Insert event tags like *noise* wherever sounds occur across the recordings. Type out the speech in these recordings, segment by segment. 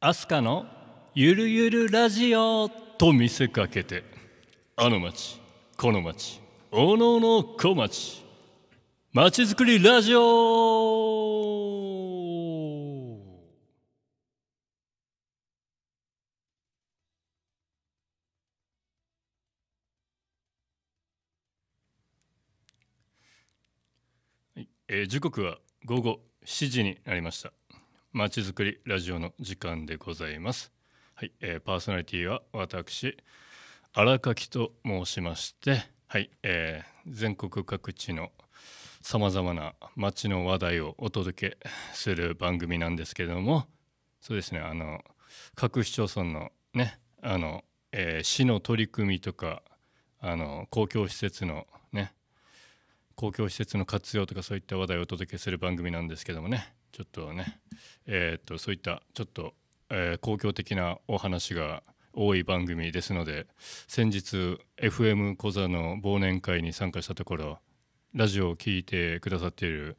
アスカのゆるゆるラジオと見せかけてあの町この町おのの小町町づくりラジオえー、時刻は午後7時になりましたまちづくりラジオの時間でございます。はい、えー、パーソナリティは私荒垣と申しまして、はい、えー、全国各地のさまざまな町の話題をお届けする番組なんですけれども、そうですね、あの各市町村のね、あの、えー、市の取り組みとか、あの公共施設のね、公共施設の活用とかそういった話題をお届けする番組なんですけどもねちょっとね、えー、っとそういったちょっと、えー、公共的なお話が多い番組ですので先日 FM 小座の忘年会に参加したところラジオを聴いてくださっている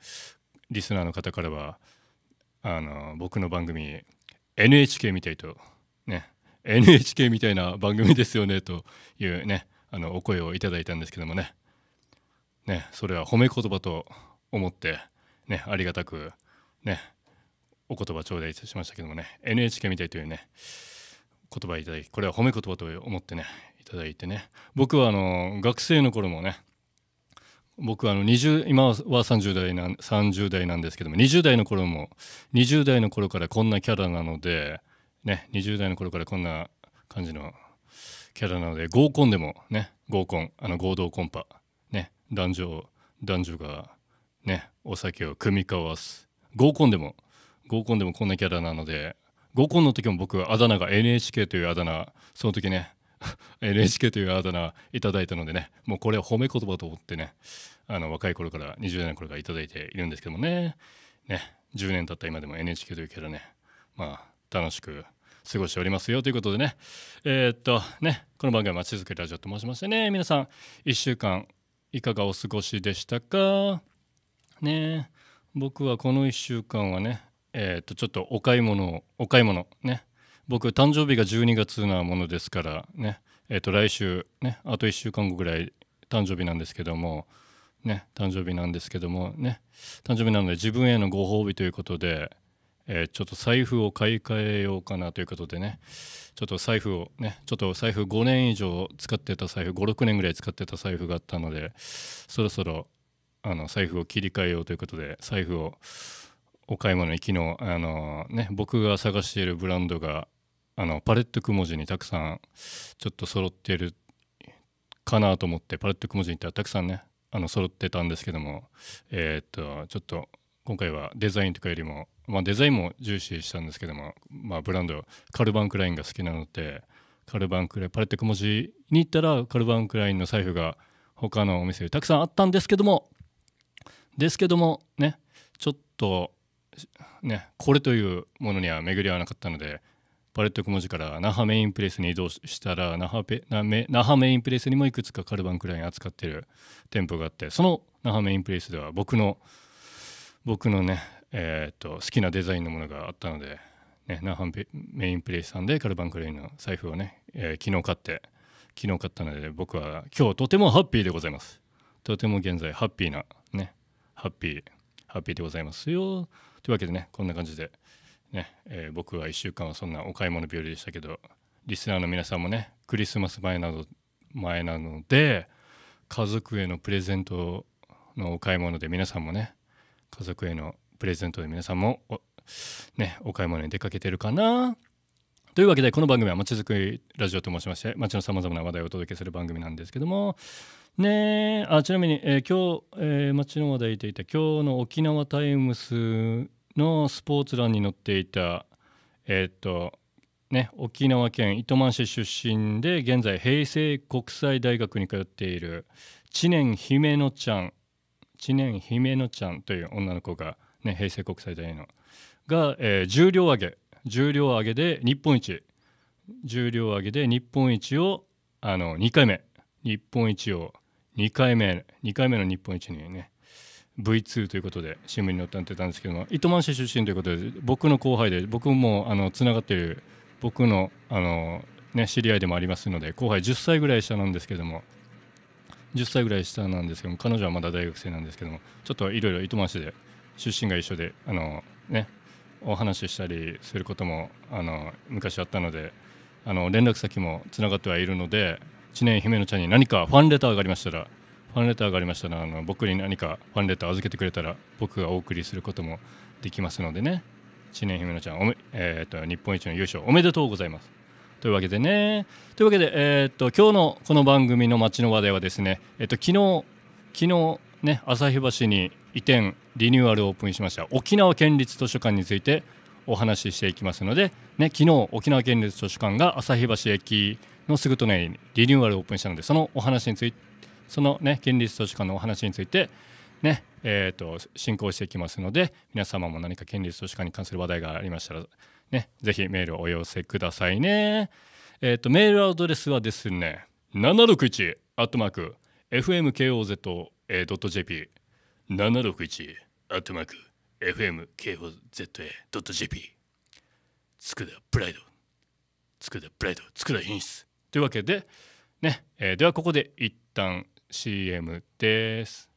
リスナーの方からはあの僕の番組 NHK みたいとね NHK みたいな番組ですよねというねあのお声をいただいたんですけどもねねそれは褒め言葉と思ってねありがたくねお言葉頂戴しましたけどもね NHK みたいというね言葉いただきこれは褒め言葉と思ってねいただいてね僕はあの学生の頃もね僕はあの20今は30代な30代なんですけども20代の頃も20代の頃からこんなキャラなので、ね、20代の頃からこんな感じのキャラなので合コンでもね合コンあの合同コンパ、ね、男女男女が、ね、お酒を酌み交わす合コンでも合コンでもこんなキャラなので合コンの時も僕はあだ名が NHK というあだ名その時ね *laughs* NHK というあだ名いただいたのでねもうこれは褒め言葉と思ってねあの若い頃から20代の頃から頂いているんですけどもねね10年経った今でも NHK というキャラねまあ楽しく過ごしておりますよということでねえー、っとねこの番組は「まちづくりラジオ」と申しましてね皆さん1週間いかがお過ごしでしたかねえ僕はこの1週間はねえー、っとちょっとお買い物お買い物ね僕誕生日が12月なものですからねえー、っと来週ねあと1週間後ぐらい誕生日なんですけどもね誕生日なんですけどもね誕生日なので自分へのご褒美ということでえー、ちょっと財布を買い替えようかなということでねちょっと財布をねちょっと財布5年以上使ってた財布56年ぐらい使ってた財布があったのでそろそろあの財布を切り替えようということで財布をお買い物に昨日あの、ね、僕が探しているブランドがあのパレットくも字にたくさんちょっと揃ってるかなと思ってパレットくも字にってたくさんねあの揃ってたんですけどもえー、っとちょっと今回はデザインとかよりも、まあ、デザインも重視したんですけども、まあ、ブランドカルバンクラインが好きなのでカルバンクラインパレットくも字に行ったらカルバンクラインの財布が他のお店でたくさんあったんですけどもですけどもねちょっとねこれというものには巡り合わなかったのでパレット小文字から那覇メインプレスに移動したら那覇ペ那覇メインプレスにもいくつかカルバンクライン扱ってる店舗があってその那覇メインプレスでは僕の僕のねえー、っと好きなデザインのものがあったので、ね、那覇メインプレスさんでカルバンクラインの財布をね、えー、昨日買って昨日買ったので僕は今日とてもハッピーでございますとても現在ハッピーなハッピー、ハッピーでございますよ。というわけでね、こんな感じで、ね、えー、僕は1週間はそんなお買い物日和でしたけど、リスナーの皆さんもね、クリスマス前など、前なので、家族へのプレゼントのお買い物で皆さんもね、家族へのプレゼントで皆さんもお、ね、お買い物に出かけてるかなというわけでこの番組はまちづくりラジオと申しまして街のさまざまな話題をお届けする番組なんですけどもねあちなみに、えー、今日、えー、街の話題でいた今日の沖縄タイムスのスポーツ欄に載っていたえー、っとね沖縄県糸満市出身で現在平成国際大学に通っている知念姫乃ちゃん知念姫乃ちゃんという女の子が、ね、平成国際大のが、えー、重量上げ重量上げで日本一重量上げで日本一をあの2回目日本一を2回目2回目の日本一にね V2 ということで新聞に載ったんてたんですけども糸満市出身ということで僕の後輩で僕もあのつながっている僕のあの、ね、知り合いでもありますので後輩10歳ぐらい下なんですけども10歳ぐらい下なんですけども彼女はまだ大学生なんですけどもちょっといろいろ糸満市で出身が一緒であの、ね、お話ししたりすることもあの昔あったのであの連絡先もつながってはいるので知念姫野ちゃんに何かファンレターがありましたらファンレターがありましたらあの僕に何かファンレター預けてくれたら僕がお送りすることもできますのでね知念姫野ちゃんおめ、えーと、日本一の優勝おめでとうございますというわけでねというわけで、えーと、今日のこの番組の街の話題はですね、えーと、と昨日昨日ね旭橋に移転リニューアルオープンしました沖縄県立図書館についてお話ししていきますので、ね、昨日沖縄県立図書館が旭橋駅のすぐ隣にリニューアルオープンしたのでそのお話についてそのね県立図書館のお話についてねえーと、進行していきますので皆様も何か県立図書館に関する話題がありましたらねぜひメールをお寄せくださいねえっ、ー、とメールアドレスはですね761アットマーク fmkoz.jp 761アットマーク fmkoza.jp つくだプライドつくだプライドつくだ品質というわけで、ねえー、ではここで一旦 CM です。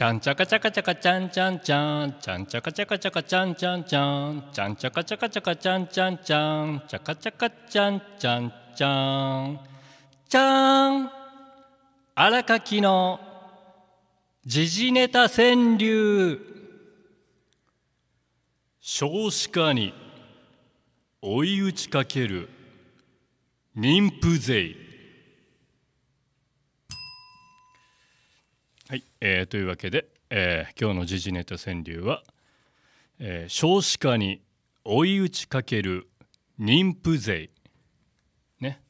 ちゃんちゃかちゃかちゃかちゃんちゃんちゃんちゃんちゃかちゃかちゃかちゃんちゃんちゃんちゃんちゃかちゃかちゃかちゃんちゃんちゃんちゃかちゃかちゃんちゃんちゃんちゃん荒垣の時事ネタ川柳少子化に追い打ちかける妊婦税えー、というわけで、えー、今日の時事ネタ川柳は、えー、少子化に追い打ちかける妊婦税ね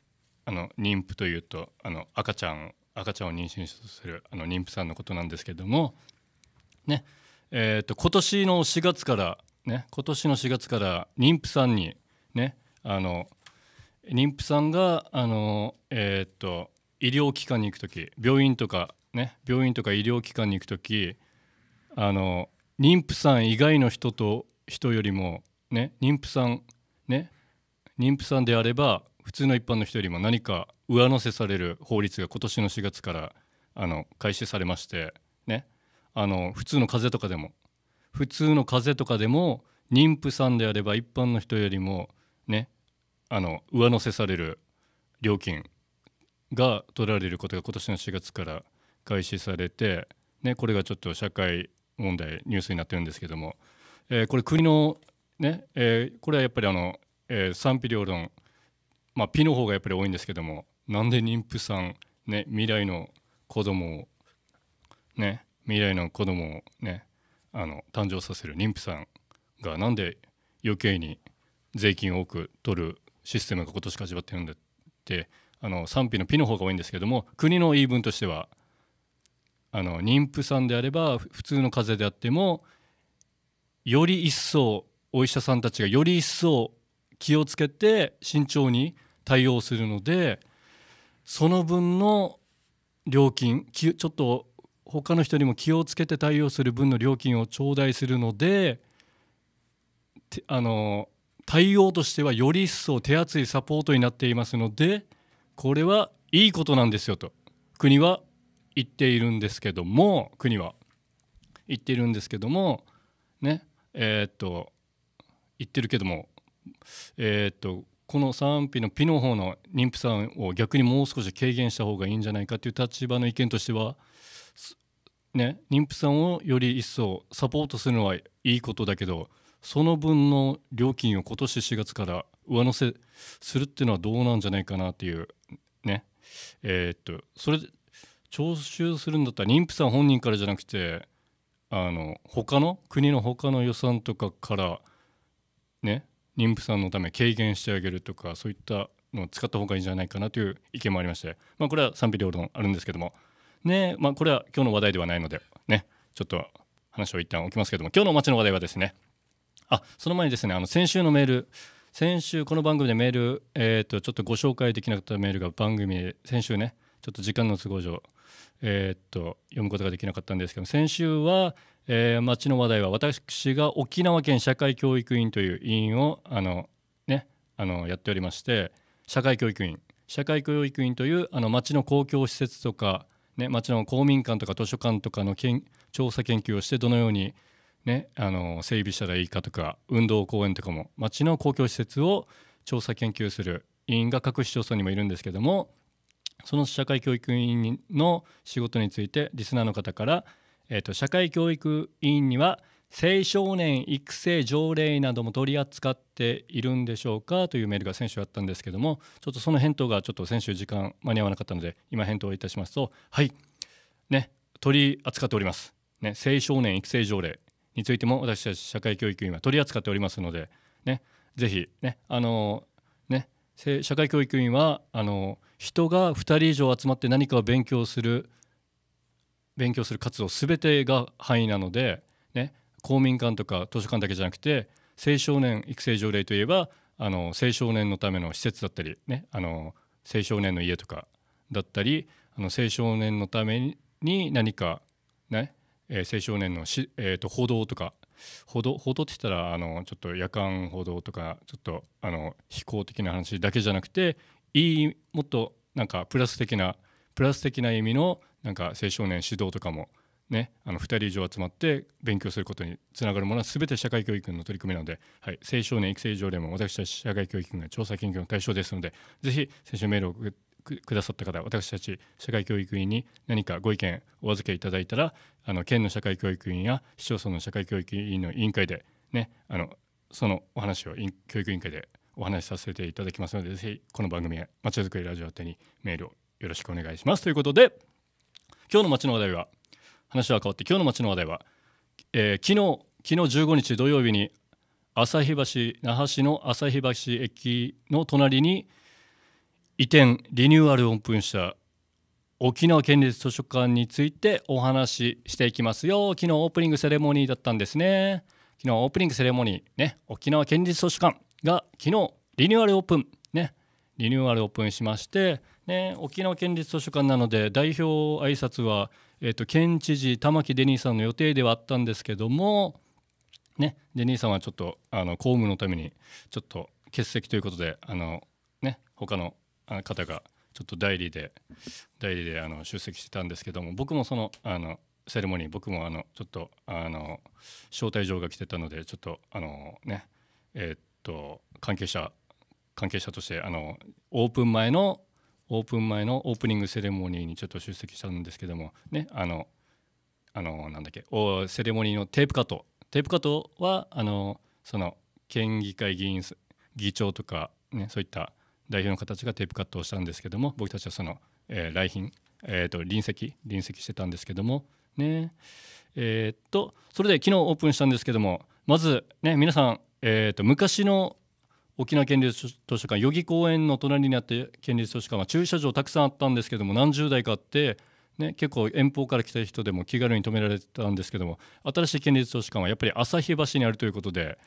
あの妊婦というとあの赤ちゃん赤ちゃんを妊娠するあの妊婦さんのことなんですけどもねえーと、今年の4月からね今年の4月から妊婦さんにねあの妊婦さんがあの、えーと医療機関に行く時病院とかね、病院とか医療機関に行く時あの妊婦さん以外の人と人よりも、ね、妊婦さん、ね、妊婦さんであれば普通の一般の人よりも何か上乗せされる法律が今年の4月からあの開始されまして、ね、あの普通の風邪とかでも普通の風邪とかでも妊婦さんであれば一般の人よりも、ね、あの上乗せされる料金が取られることが今年の4月から開始されて、ね、これがちょっと社会問題ニュースになってるんですけども、えー、これ国のね、えー、これはやっぱりあの、えー、賛否両論、まあ、P の方がやっぱり多いんですけどもなんで妊婦さん、ね、未来の子供をね未来の子供をねあの誕生させる妊婦さんがなんで余計に税金を多く取るシステムが今年始まってるんだってあの賛否の P の方が多いんですけども国の言い分としてはあの妊婦さんであれば普通の風邪であってもより一層お医者さんたちがより一層気をつけて慎重に対応するのでその分の料金ちょっと他の人にも気をつけて対応する分の料金を頂戴するのであの対応としてはより一層手厚いサポートになっていますのでこれはいいことなんですよと国は言っているんですけども国は言っているんですけどもねえー、っと言ってるけどもえー、っとこの賛否のピの方の妊婦さんを逆にもう少し軽減した方がいいんじゃないかという立場の意見としては、ね、妊婦さんをより一層サポートするのはいいことだけどその分の料金を今年4月から上乗せするっていうのはどうなんじゃないかなっていうねえー、っとそれ徴収するんだったら妊婦さん本人からじゃなくてあの他の国の他の予算とかからね妊婦さんのため軽減してあげるとかそういったのを使った方がいいんじゃないかなという意見もありまして、まあ、これは賛否両論あるんですけども、ねまあ、これは今日の話題ではないので、ね、ちょっと話を一旦置きますけども今日のお待ちの話題はですねあその前にですねあの先週のメール先週この番組でメール、えー、とちょっとご紹介できなかったメールが番組で先週ねちょっと時間の都合上えー、っと読むことができなかったんですけど先週は、えー、町の話題は私が沖縄県社会教育委員という委員をあの、ね、あのやっておりまして社会教育委員社会教育委員というあの町の公共施設とか、ね、町の公民館とか図書館とかの調査研究をしてどのように、ね、あの整備したらいいかとか運動公園とかも町の公共施設を調査研究する委員が各市町村にもいるんですけどもその社会教育委員の仕事についてリスナーの方から、えーと、社会教育委員には青少年育成条例なども取り扱っているんでしょうかというメールが先週あったんですけどもちょっとその返答がちょっと先週時間間に合わなかったので今返答いたしますとはいね取り扱っております、ね、青少年育成条例についても私たち社会教育委員は取り扱っておりますのでねぜひねあの社会教育員はあの人が2人以上集まって何かを勉強する勉強する活動全てが範囲なので、ね、公民館とか図書館だけじゃなくて青少年育成条例といえばあの青少年のための施設だったり、ね、あの青少年の家とかだったりあの青少年のために何かね、えー、青少年のし、えーと報道とか報道って言ったらあのちょっと夜間報道とかちょっとあの非行的な話だけじゃなくていいもっとなんかプラス的なプラス的な意味のなんか青少年指導とかも、ね、あの2人以上集まって勉強することにつながるものは全て社会教育の取り組みなので、はい、青少年育成条例も私たち社会教育が調査研究の対象ですのでぜひ青春メールを送ってくださった方私たち社会教育委員に何かご意見お預けいただいたらあの県の社会教育委員や市町村の社会教育委員の委員会で、ね、あのそのお話を教育委員会でお話しさせていただきますのでぜひこの番組へまちづくりラジオ宛てにメールをよろしくお願いしますということで今日の街の話題は話は変わって今日の街の話題は、えー、昨日昨日15日土曜日に旭橋那覇市の旭橋駅の隣に移転リニューアルオープンした沖縄県立図書館についてお話ししていきますよ昨日オープニングセレモニーだったんですね昨日オープニングセレモニーね沖縄県立図書館が昨日リニューアルオープンねリニューアルオープンしましてね沖縄県立図書館なので代表挨拶はえっ、ー、と県知事玉城デニーさんの予定ではあったんですけどもねデニーさんはちょっとあの公務のためにちょっと欠席ということであのね他の方がちょっと代理で代理であの出席してたんですけども僕もそのあのセレモニー僕もあのちょっとあの招待状が来てたのでちょっとあのねえー、っと関係者関係者としてあのオープン前のオープン前のオープニングセレモニーにちょっと出席したんですけどもねあのあのなんだっけおセレモニーのテープカットテープカットはあのその県議会議員議長とかねそういった代表の形がテープカットをしたんですけども僕たちはその、えー、来賓、えーと、隣席隣席してたんですけどもねえー、っとそれで昨日オープンしたんですけどもまずね皆さん、えーと、と昔の沖縄県立図書館代々木公園の隣にあって県立図書館は駐車場たくさんあったんですけども何十台かあって、ね、結構遠方から来た人でも気軽に止められてたんですけども新しい県立図書館はやっぱり旭橋にあるということで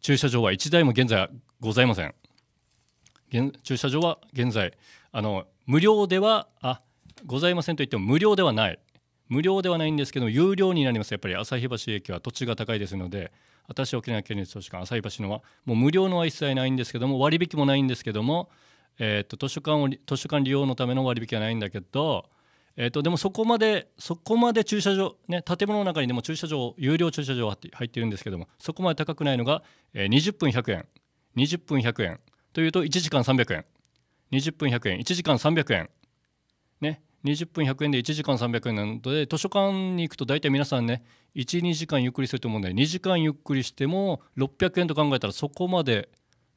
駐車場は1台も現在ございません。駐車場は現在あの無料ではあございませんと言っても無料ではない無料ではないんですけど有料になりますやっぱり旭橋駅は土地が高いですので私沖縄県立図書館旭橋のはもう無料のは一切ないんですけども割引もないんですけども、えー、と図書館を図書館利用のための割引はないんだけど、えー、とでもそこまでそこまで駐車場、ね、建物の中にでも駐車場有料駐車場は入ってるんですけどもそこまで高くないのが、え20分100円20分100円というと1時間300円20分100円1時間300円ね20分100円で1時間300円なので図書館に行くと大体皆さんね12時間ゆっくりすると思うんで2時間ゆっくりしても600円と考えたらそこまで、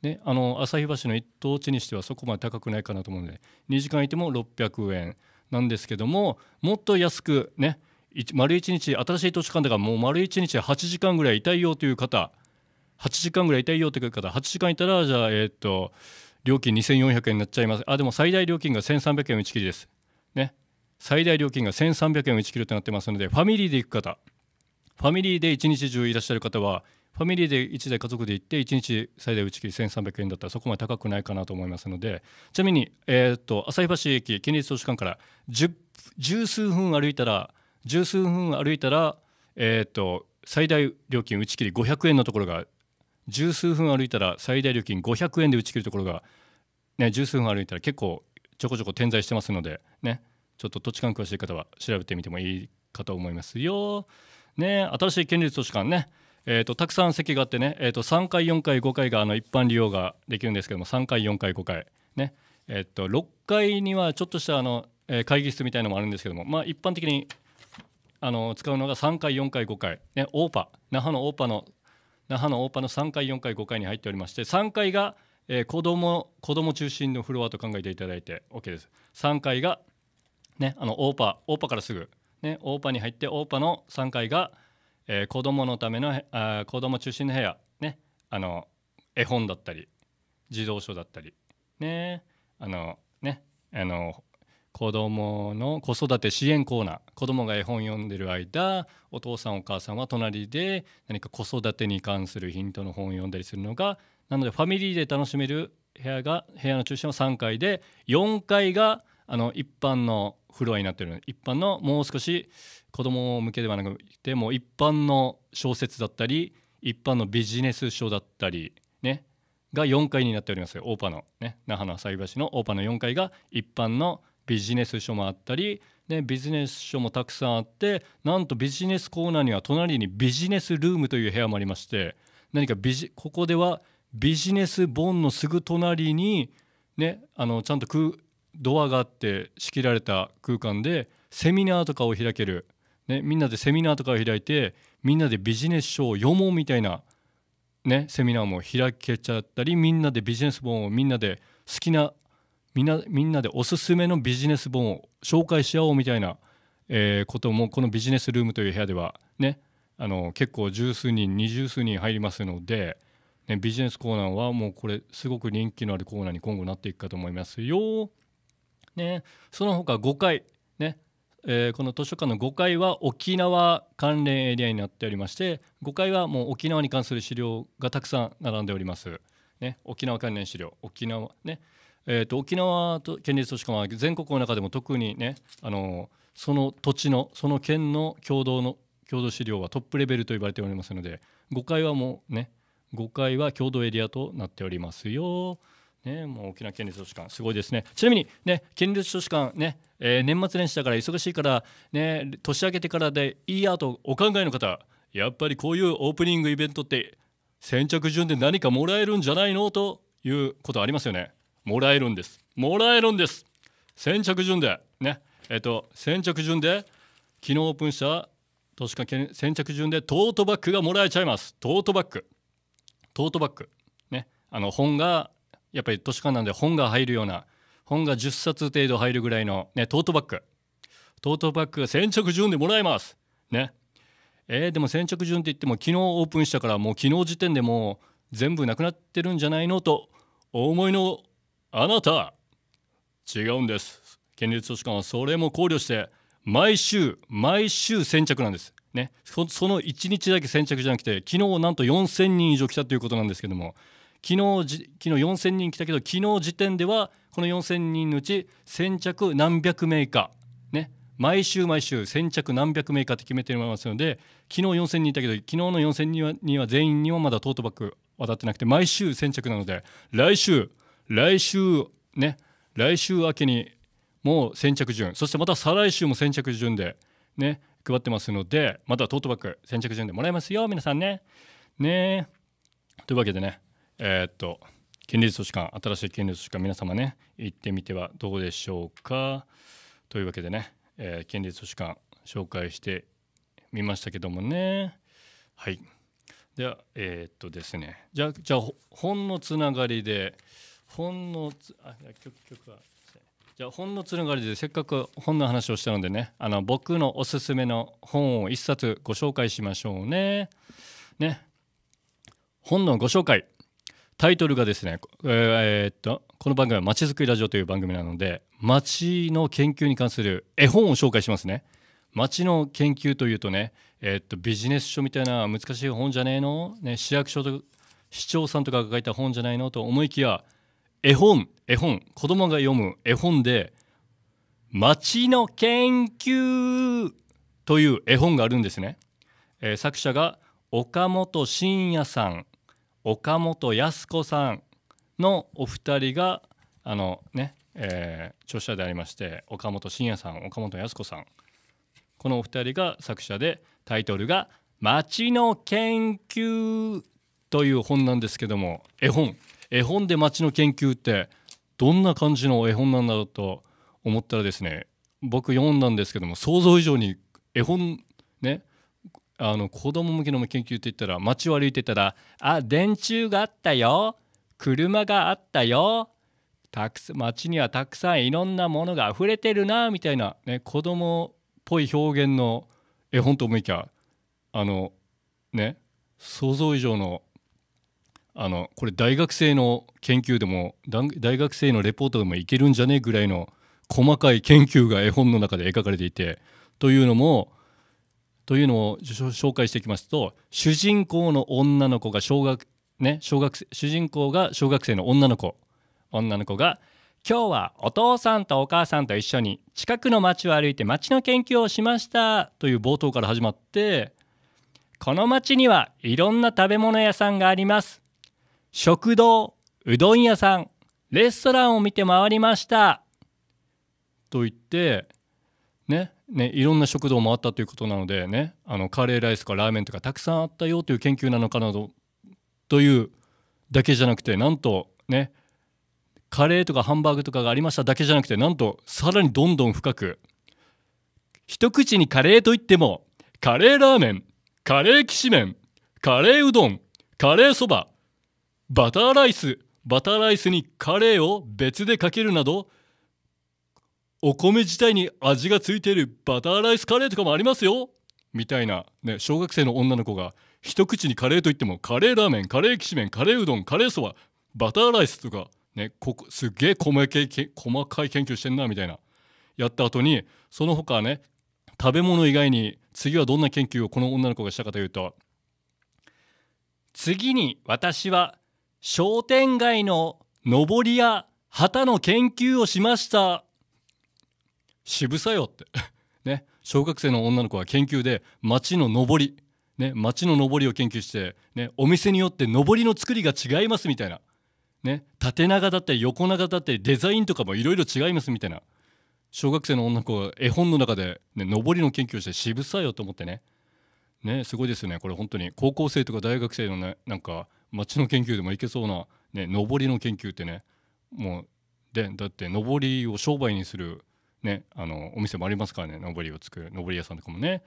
ね、あの旭橋の一等地にしてはそこまで高くないかなと思うので2時間いても600円なんですけどももっと安くね丸1日新しい図書館だからもう丸1日8時間ぐらいいたいよという方8時間ぐらいいたいよって方8時間いたらじゃあえっ、ー、と料金2400円になっちゃいますあでも最大料金が1300円打ち切りですね最大料金が1300円打ち切るとなってますのでファミリーで行く方ファミリーで1日中いらっしゃる方はファミリーで1台家族で行って1日最大打ち切り1300円だったらそこまで高くないかなと思いますのでちなみに、えーと、旭橋駅県立図書館から十数分歩いたら十数分歩いたら、えーと、と最大料金打ち切り500円のところが十数分歩いたら最大料金500円で打ち切るところが、ね、十数分歩いたら結構ちょこちょこ点在してますので、ね、ちょっと土地勘詳しい方は調べてみてもいいかと思いますよ。ね、新しい県立図書館ね、えーと、たくさん席があってね、えーと、3階4階5階があの一般利用ができるんですけども3階4階5階、ねえーと、6階にはちょっとしたあの、えー、会議室みたいのもあるんですけども、まあ、一般的にあの使うのが3階4階5階、ね、オーパ那覇のオーパの那覇の大パの3階4階5階に入っておりまして3階が、えー、子ども子ども中心のフロアと考えていただいて OK です3階が、ね、あの大パパからすぐ、ね、大パに入って大パの3階が、えー、子どものためのあ子ども中心の部屋、ね、あの絵本だったり児童書だったり、ね、あのねあの子どもの子育て支援コーナー子どもが絵本読んでる間お父さんお母さんは隣で何か子育てに関するヒントの本を読んだりするのがなのでファミリーで楽しめる部屋が部屋の中心は3階で4階があの一般のフロアになってるので一般のもう少し子ども向けではなくても一般の小説だったり一般のビジネス書だったりねが4階になっておりますオーパのね那覇の朝橋のオーパの4階が一般のビジネス書もあったりね、ビジネス書もたくさんあってなんとビジネスコーナーには隣にビジネスルームという部屋もありまして何かビジここではビジネス本のすぐ隣に、ね、あのちゃんとドアがあって仕切られた空間でセミナーとかを開ける、ね、みんなでセミナーとかを開いてみんなでビジネス書を読もうみたいな、ね、セミナーも開けちゃったりみんなでビジネス本をみんなで好きなみんなみんなでおすすめのビジネス本を紹介し合おうみたいな、えー、こともこのビジネスルームという部屋ではねあの結構十数人二十数人入りますので、ね、ビジネスコーナーはもうこれすごく人気のあるコーナーに今後なっていくかと思いますよ。ね、その他5階、ねえー、この図書館の5階は沖縄関連エリアになっておりまして5階はもう沖縄に関する資料がたくさん並んでおります。ね、沖縄関連資料沖縄ねえーと、沖縄と県立都市館は全国の中でも特にねあのその土地のその県の共同の共同資料はトップレベルと言われておりますので5階はもうね5階は共同エリアとなっておりますよ。ね、もう沖縄県立図書館すごいですねちなみにね県立図書館ね、えー、年末年始だから忙しいからね年明けてからでいいやとお考えの方やっぱりこういうオープニングイベントって先着順で何かもらえるんじゃないのということありますよねもらえるんですもらえるんです先着順でねえっと先着順で昨日オープンした投資家先着順でトートバッグがもらえちゃいますトートバッグトートバッグねあの本がやっぱり都市化なんで本が入るような本が10冊程度入るぐらいの、ね、トートバッグトートバッグが先着順でもらえますねえー、でも先着順って言っても昨日オープンしたからもう昨日時点でもう全部なくなってるんじゃないのとお思いのあなた違うんです県立図書館はそれも考慮して毎週毎週先着なんですねその1日だけ先着じゃなくて昨日なんと4000人以上来たということなんですけども昨日昨日4000人来たけど昨日時点ではこの4000人のうち先着何百名かね毎週毎週先着何百名かって決めていますので昨日4000人いたけど昨日の4000人は全員にはまだトートバッグ渡ってなくて毎週先着なので来週来週ね来週明けにもう先着順そしてまた再来週も先着順でね配ってますのでまたトートバッグ先着順でもらえますよ皆さんね。ねというわけでねえー、っと県立図書館新しい県立図書館皆様ね行ってみてはどうでしょうかというわけでね、えー、県立図書館紹介してみましたけどもねはいではえー、っとですねじゃあじゃあ本のつながりでほんのつあ曲曲はじゃあ本のつながりでせっかく本の話をしたのでねあの僕のおすすめの本を一冊ご紹介しましょうね。ね本のご紹介タイトルがですね、えー、っとこの番組は「まちづくりラジオ」という番組なので町の研究に関する絵本を紹介しますね。町の研究というとね、えー、っとビジネス書みたいな難しい本じゃねえの、ね、市役所と市長さんとかが書いた本じゃないのと思いきや絵本絵本子供が読む絵本で「町の研究」という絵本があるんですね、えー、作者が岡本真也さん岡本靖子さんのお二人があのね、えー、著者でありまして岡本真也さん岡本靖子さんこのお二人が作者でタイトルが「町の研究」という本なんですけども絵本絵本で街の研究ってどんな感じの絵本なんだろうと思ったらですね僕読んだんですけども想像以上に絵本ねあの子供向けの研究って言ったら街を歩いてたら「あ電柱があったよ車があったよたくさん街にはたくさんいろんなものが溢れてるな」みたいな、ね、子供っぽい表現の絵本と思いきやあのね想像以上のあのこれ大学生の研究でも大学生のレポートでもいけるんじゃねえぐらいの細かい研究が絵本の中で描かれていてというのもというのを紹介していきますと主人公の女の子が小学ね小学生主人公が小学生の女の子女の子が今日はお父さんとお母さんと一緒に近くの町を歩いて町の研究をしましたという冒頭から始まってこの町にはいろんな食べ物屋さんがあります食堂うどん屋さんレストランを見て回りましたと言ってねねいろんな食堂回ったということなのでねあのカレーライスとかラーメンとかたくさんあったよという研究なのかなどというだけじゃなくてなんとねカレーとかハンバーグとかがありましただけじゃなくてなんとさらにどんどん深く一口にカレーといってもカレーラーメンカレーきしめんカレーうどんカレーそばバターライスバターライスにカレーを別でかけるなどお米自体に味がついているバターライスカレーとかもありますよみたいな、ね、小学生の女の子が一口にカレーといってもカレーラーメンカレーきしめんカレーうどんカレーそばバターライスとか、ね、ここすげえ細かい細かい研究してんなみたいなやった後にその他ね食べ物以外に次はどんな研究をこの女の子がしたかというと次に私は商店街の上りや旗の研究をしました渋さよって *laughs* ね小学生の女の子は研究で町の上りね町の上りを研究して、ね、お店によって上りの作りが違いますみたいな、ね、縦長だったり横長だったりデザインとかもいろいろ違いますみたいな小学生の女の子は絵本の中で、ね、上りの研究をして渋さよと思ってねねすごいですよねこれ本当に高校生とか大学生のねなんか街の研究でもいけそうな、ね、上りの研究ってねもうでだって上りを商売にする、ね、あのお店もありますからね上りを作る上り屋さんとかもね。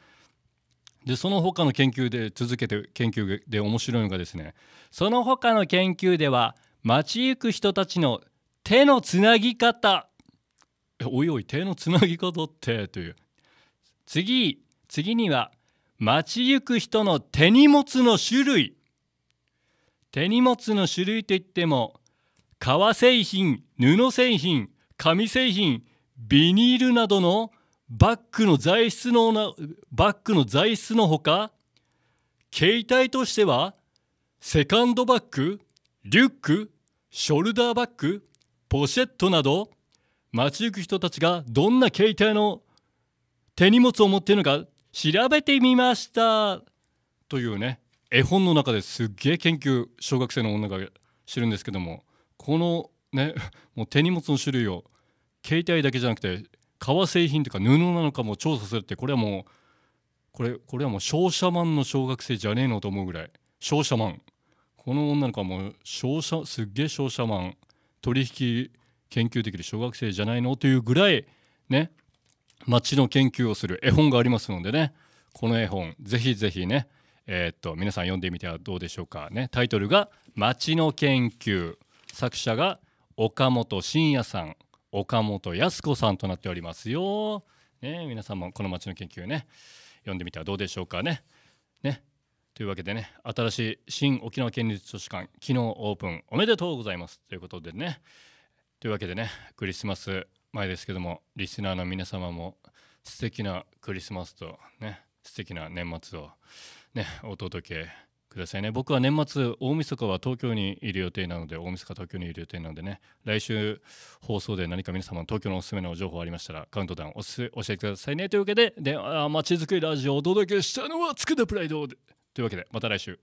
でその他の研究で続けて研究で面白いのがですねその他の研究では街行く人たちの手のつなぎ方おいおい手のつなぎ方ってという次次には街行く人の手荷物の種類手荷物の種類といっても革製品布製品紙製品ビニールなどのバッグの材質のなバッグの材質のほか携帯としてはセカンドバッグリュックショルダーバッグポシェットなど街行く人たちがどんな携帯の手荷物を持っているのか調べてみましたというね絵本の中ですっげえ研究小学生の女がしてるんですけどもこのねもう手荷物の種類を携帯だけじゃなくて革製品とか布なのかも調査するってこれはもうこれこれはもう商社マンの小学生じゃねえのと思うぐらい商社マンこの女の子はもう商社すっげえ商社マン取引研究できる小学生じゃないのというぐらいね街の研究をする絵本がありますのでねこの絵本ぜひぜひねえっと皆さん読んでみてはどうでしょうかねタイトルが「町の研究」作者が岡本真也さん岡本康子さんとなっておりますよ、ね、皆さんもこの町の研究ね読んでみてはどうでしょうかね。ねというわけでね新しい新沖縄県立図書館昨日オープンおめでとうございますということでねというわけでねクリスマス前ですけどもリスナーの皆様も素敵なクリスマスとね素敵な年末をね、お届けくださいね僕は年末大晦日は東京にいる予定なので大晦日東京にいる予定なのでね来週放送で何か皆様の東京のおすすめの情報ありましたらカウントダウンおす教えてくださいねというわけで「でまちづくりラジオ」をお届けしたのは「つくだプライド」というわけでまた来週。